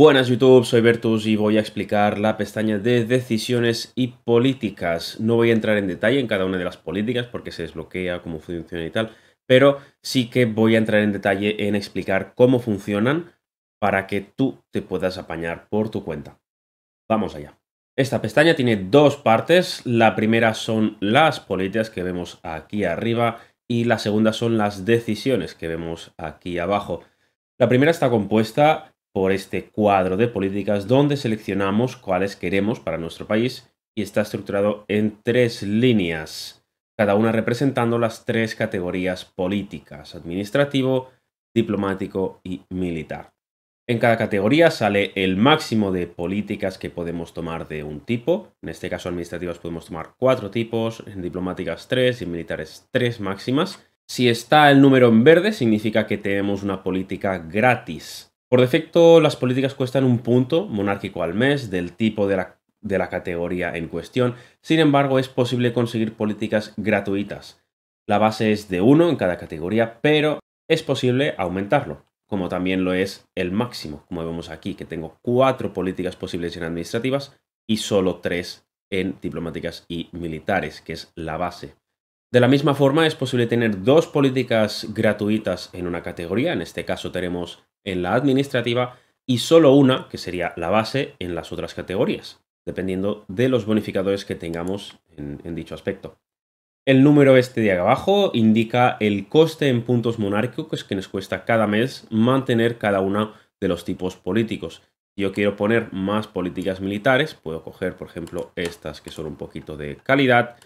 Buenas YouTube, soy Bertus y voy a explicar la pestaña de decisiones y políticas. No voy a entrar en detalle en cada una de las políticas porque se desbloquea, cómo funciona y tal, pero sí que voy a entrar en detalle en explicar cómo funcionan para que tú te puedas apañar por tu cuenta. Vamos allá. Esta pestaña tiene dos partes. La primera son las políticas que vemos aquí arriba y la segunda son las decisiones que vemos aquí abajo. La primera está compuesta por este cuadro de políticas donde seleccionamos cuáles queremos para nuestro país y está estructurado en tres líneas, cada una representando las tres categorías políticas, administrativo, diplomático y militar. En cada categoría sale el máximo de políticas que podemos tomar de un tipo. En este caso, administrativas podemos tomar cuatro tipos, en diplomáticas tres y en militares tres máximas. Si está el número en verde, significa que tenemos una política gratis. Por defecto, las políticas cuestan un punto monárquico al mes del tipo de la, categoría en cuestión. Sin embargo, es posible conseguir políticas gratuitas. La base es de uno en cada categoría, pero es posible aumentarlo, como también lo es el máximo, como vemos aquí, que tengo cuatro políticas posibles en administrativas y solo tres en diplomáticas y militares, que es la base. De la misma forma, es posible tener dos políticas gratuitas en una categoría, en este caso tenemos en la administrativa, y solo una, que sería la base, en las otras categorías, dependiendo de los bonificadores que tengamos en, dicho aspecto. El número este de abajo indica el coste en puntos monárquicos que nos cuesta cada mes mantener cada uno de los tipos políticos. yo quiero poner más políticas militares, puedo coger, por ejemplo, estas que son un poquito de calidad,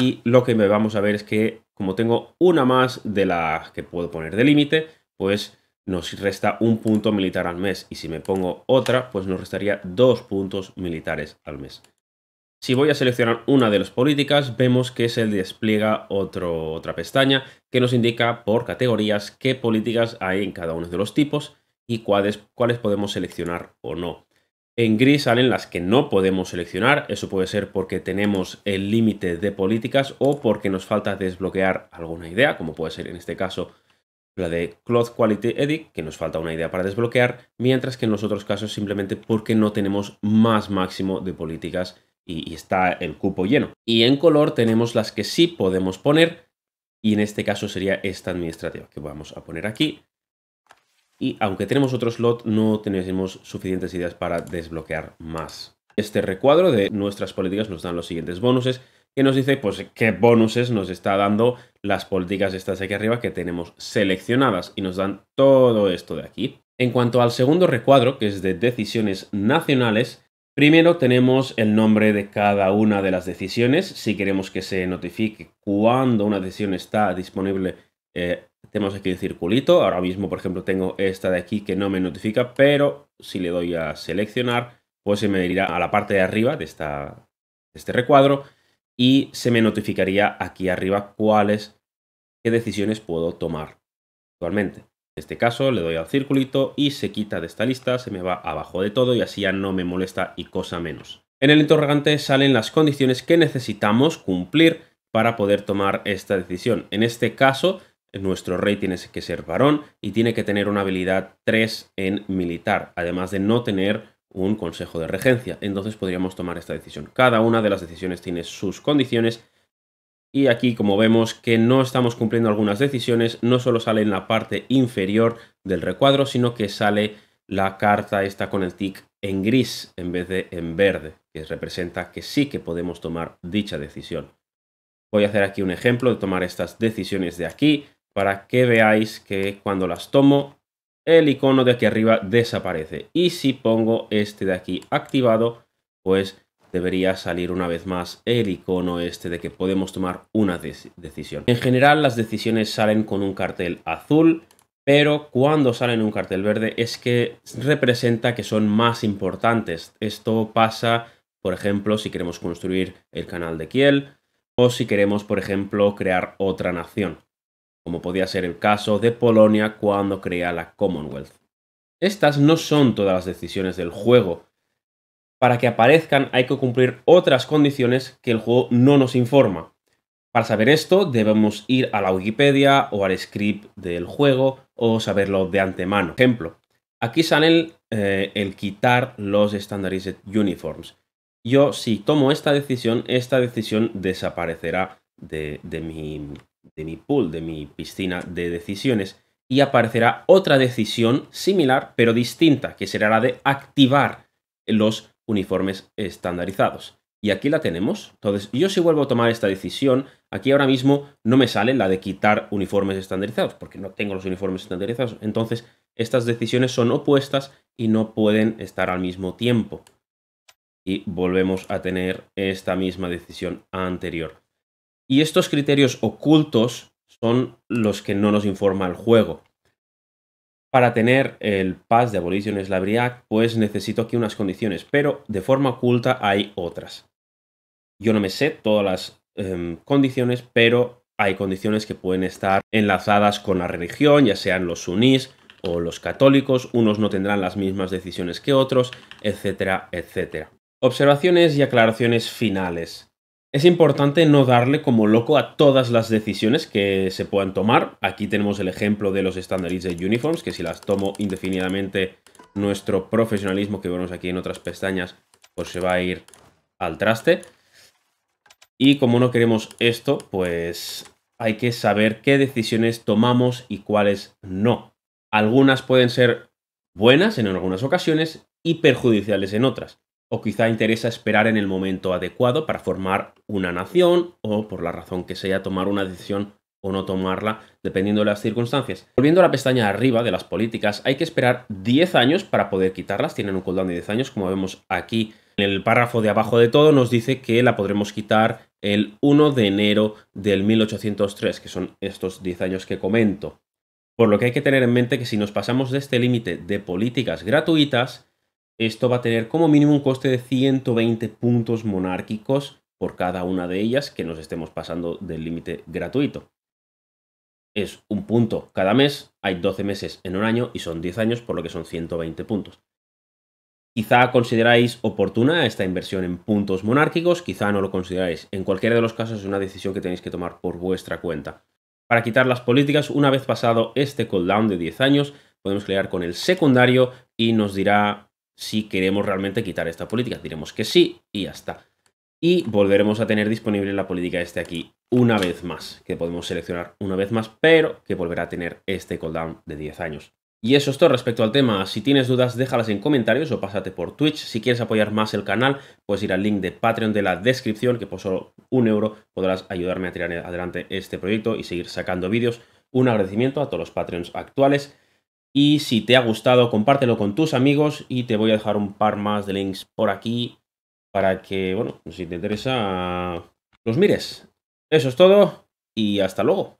y lo que me vamos a ver es que como tengo una más de las que puedo poner de límite, pues nos resta un punto militar al mes y si me pongo otra, pues nos restaría dos puntos militares al mes. Si voy a seleccionar una de las políticas, vemos que es el despliega otra pestaña que nos indica por categorías qué políticas hay en cada uno de los tipos y cuáles, cuáles podemos seleccionar o no. En gris salen las que no podemos seleccionar, eso puede ser porque tenemos el límite de políticas o porque nos falta desbloquear alguna idea, como puede ser en este caso la de Cloth Quality Edit, que nos falta una idea para desbloquear, mientras que en los otros casos simplemente porque no tenemos más máximo de políticas y, está el cupo lleno. Y en color tenemos las que sí podemos poner, y en este caso sería esta administrativa, que vamos a poner aquí, y aunque tenemos otro slot, no tenemos suficientes ideas para desbloquear más. Este recuadro de nuestras políticas nos dan los siguientes bonuses, que nos dice pues qué bonuses nos está dando las políticas estas aquí arriba que tenemos seleccionadas y nos dan todo esto de aquí. En cuanto al segundo recuadro, que es de decisiones nacionales, primero tenemos el nombre de cada una de las decisiones, si queremos que se notifique cuando una decisión está disponible eh, tenemos aquí el circulito. Ahora mismo, por ejemplo, tengo esta de aquí que no me notifica, pero si le doy a seleccionar, pues se me irá a la parte de arriba de, esta, este recuadro y se me notificaría aquí arriba cuáles, qué decisiones puedo tomar actualmente. En este caso le doy al circulito y se quita de esta lista, se me va abajo de todo y así ya no me molesta y cosa menos. En el interrogante salen las condiciones que necesitamos cumplir para poder tomar esta decisión. En este caso nuestro rey tiene que ser varón y tiene que tener una habilidad 3 en militar, además de no tener un consejo de regencia. Entonces podríamos tomar esta decisión. Cada una de las decisiones tiene sus condiciones y aquí como vemos que no estamos cumpliendo algunas decisiones, no solo sale en la parte inferior del recuadro, sino que sale la carta esta con el tick en gris en vez de en verde, que representa que sí que podemos tomar dicha decisión. Voy a hacer aquí un ejemplo de tomar estas decisiones de aquí para que veáis que cuando las tomo el icono de aquí arriba desaparece. Y si pongo este de aquí activado, pues debería salir una vez más el icono este de que podemos tomar una decisión. En general las decisiones salen con un cartel azul, pero cuando salen un cartel verde es que representa que son más importantes. Esto pasa, por ejemplo, si queremos construir el canal de Kiel o si queremos, por ejemplo, crear otra nación como podía ser el caso de Polonia cuando crea la Commonwealth. Estas no son todas las decisiones del juego. Para que aparezcan hay que cumplir otras condiciones que el juego no nos informa. Para saber esto debemos ir a la Wikipedia o al script del juego o saberlo de antemano. Ejemplo, aquí sale el, eh, quitar los standardized uniforms. Yo si tomo esta decisión, esta decisión desaparecerá de, de mi de mi pool, de mi piscina de decisiones, y aparecerá otra decisión similar pero distinta, que será la de activar los uniformes estandarizados. Y aquí la tenemos. Entonces, yo si vuelvo a tomar esta decisión, aquí ahora mismo no me sale la de quitar uniformes estandarizados, porque no tengo los uniformes estandarizados. Entonces, estas decisiones son opuestas y no pueden estar al mismo tiempo. Y volvemos a tener esta misma decisión anterior. Y estos criterios ocultos son los que no nos informa el juego. Para tener el Paz de Abolition la pues necesito aquí unas condiciones, pero de forma oculta hay otras. Yo no me sé todas las em, condiciones, pero hay condiciones que pueden estar enlazadas con la religión, ya sean los sunís o los católicos, unos no tendrán las mismas decisiones que otros, etcétera, etcétera. Observaciones y aclaraciones finales. Es importante no darle como loco a todas las decisiones que se puedan tomar. Aquí tenemos el ejemplo de los Standardized Uniforms, que si las tomo indefinidamente, nuestro profesionalismo que vemos aquí en otras pestañas, pues se va a ir al traste. Y como no queremos esto, pues hay que saber qué decisiones tomamos y cuáles no. Algunas pueden ser buenas en algunas ocasiones y perjudiciales en otras o quizá interesa esperar en el momento adecuado para formar una nación o por la razón que sea tomar una decisión o no tomarla dependiendo de las circunstancias. Volviendo a la pestaña arriba de las políticas, hay que esperar 10 años para poder quitarlas, tienen un cooldown de 10 años como vemos aquí. En el párrafo de abajo de todo nos dice que la podremos quitar el 1 de enero del 1803, que son estos 10 años que comento. Por lo que hay que tener en mente que si nos pasamos de este límite de políticas gratuitas, esto va a tener como mínimo un coste de 120 puntos monárquicos por cada una de ellas que nos estemos pasando del límite gratuito. Es un punto cada mes, hay 12 meses en un año y son 10 años, por lo que son 120 puntos. Quizá consideráis oportuna esta inversión en puntos monárquicos, quizá no lo consideráis. En cualquiera de los casos es una decisión que tenéis que tomar por vuestra cuenta. Para quitar las políticas, una vez pasado este cooldown de 10 años, podemos crear con el secundario y nos dirá si queremos realmente quitar esta política. Diremos que sí y ya está. Y volveremos a tener disponible la política este aquí una vez más, que podemos seleccionar una vez más, pero que volverá a tener este cooldown de 10 años. Y eso es todo respecto al tema. Si tienes dudas, déjalas en comentarios o pásate por Twitch. Si quieres apoyar más el canal, puedes ir al link de Patreon de la descripción, que por solo un euro podrás ayudarme a tirar adelante este proyecto y seguir sacando vídeos. Un agradecimiento a todos los Patreons actuales y si te ha gustado, compártelo con tus amigos y te voy a dejar un par más de links por aquí para que, bueno, si te interesa, los mires. Eso es todo y hasta luego.